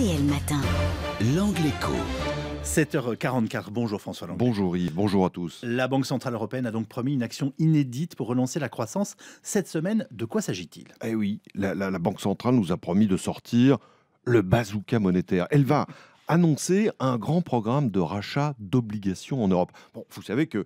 le Matin. L'angle 7h44. Bonjour François Langlais. Bonjour Yves, bonjour à tous. La Banque Centrale Européenne a donc promis une action inédite pour relancer la croissance. Cette semaine, de quoi s'agit-il Eh oui, la, la Banque Centrale nous a promis de sortir le bazooka monétaire. Elle va annoncer un grand programme de rachat d'obligations en Europe. Bon, vous savez que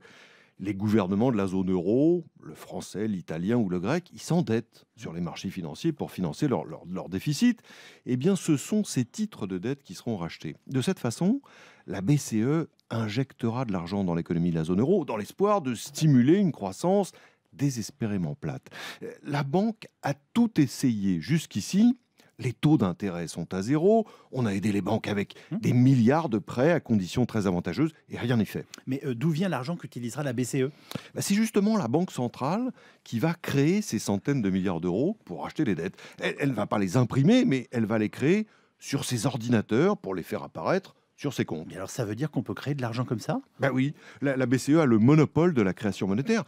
les gouvernements de la zone euro le français, l'italien ou le grec, ils s'endettent sur les marchés financiers pour financer leur, déficit, eh bien ce sont ces titres de dette qui seront rachetés. De cette façon, la BCE injectera de l'argent dans l'économie de la zone euro dans l'espoir de stimuler une croissance désespérément plate. Euh, la banque a tout essayé jusqu'ici les taux d'intérêt sont à zéro, on a aidé les banques avec hum. des milliards de prêts à conditions très avantageuses et rien n'est fait. Mais euh, d'où vient l'argent qu'utilisera la BCE bah, C'est justement la Banque centrale qui va créer ces centaines de milliards d'euros pour acheter les dettes. Elle ne va pas les imprimer, mais elle va les créer sur ses ordinateurs pour les faire apparaître sur ses comptes. Mais alors ça veut dire qu'on peut créer de l'argent comme ça Ben oui, la BCE a le monopole de la création monétaire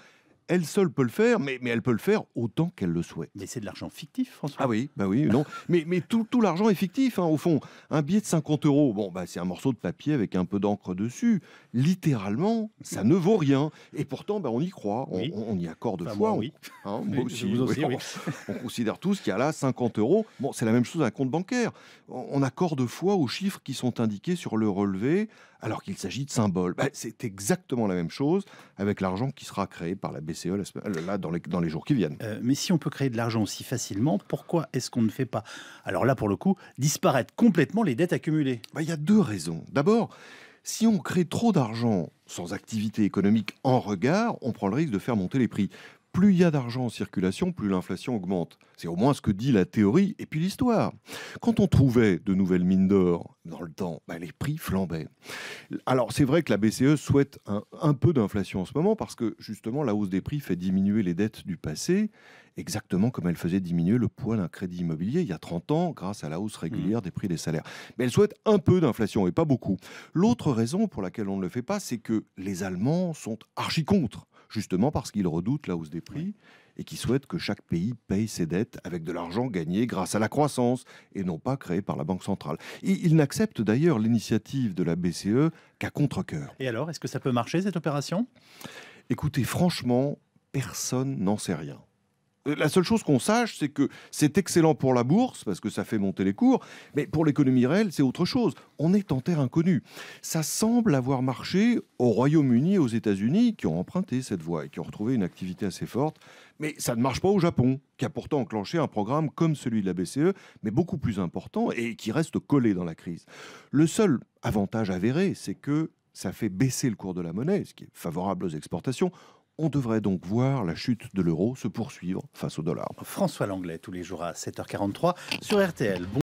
elle seule peut le faire, mais, mais elle peut le faire autant qu'elle le souhaite. Mais c'est de l'argent fictif, François. Ah oui, bah oui, non. mais, mais tout, l'argent est fictif, hein, au fond. Un billet de 50 euros, bon, bah, c'est un morceau de papier avec un peu d'encre dessus. Littéralement, ça ne vaut rien. Et pourtant, bah, on y croit, on, y accorde foi. oui. Hein, moi aussi, On, considère tous qu'il y a là 50 euros. Bon, c'est la même chose à compte bancaire. On, accorde foi aux chiffres qui sont indiqués sur le relevé, alors qu'il s'agit de symboles. Bah, c'est exactement la même chose avec l'argent qui sera créé par la BCE E, dans, les, jours qui viennent. Euh, mais si on peut créer de l'argent aussi facilement, pourquoi est-ce qu'on ne fait pas, alors là pour le coup, disparaître complètement les dettes accumulées bah, Il y a deux raisons. D'abord, si on crée trop d'argent sans activité économique en regard, on prend le risque de faire monter les prix plus il y a d'argent en circulation, plus l'inflation augmente. C'est au moins ce que dit la théorie et puis l'histoire. Quand on trouvait de nouvelles mines d'or dans le temps, bah, les prix flambaient. Alors c'est vrai que la BCE souhaite un peu d'inflation en ce moment parce que justement la hausse des prix fait diminuer les dettes du passé exactement comme elle faisait diminuer le poids d'un crédit immobilier il y a 30 ans grâce à la hausse régulière mm. des prix des salaires. Mais elle souhaite un peu d'inflation et pas beaucoup. L'autre raison pour laquelle on ne le fait pas, c'est que les Allemands sont archi contre, justement parce qu'ils redoutent la hausse des prix. et qui souhaitent que chaque pays paye ses dettes avec de l'argent gagné grâce à la croissance et non pas créé par la Banque centrale. Ils n'acceptent d'ailleurs l'initiative de la BCE qu'à contre-coeur. Et alors, est-ce que ça peut marcher cette opération Écoutez, franchement, personne n'en sait rien. La seule chose qu'on sache, c'est que c'est excellent pour la bourse, parce que ça fait monter les cours, mais pour l'économie réelle, c'est autre chose. On est en terre inconnue. Ça semble avoir marché au Royaume-Uni, aux États-Unis, qui ont emprunté cette voie et qui ont retrouvé une activité assez forte. Mais ça ne marche pas au Japon, qui a pourtant enclenché un programme comme celui de la BCE, mais beaucoup plus important et qui reste collé dans la crise. Le seul avantage avéré, c'est que ça fait baisser le cours de la monnaie, ce qui est favorable aux exportations. On devrait donc voir la chute de l'euro se poursuivre face au dollar. François Langlais, tous les jours à 7h43 sur RTL.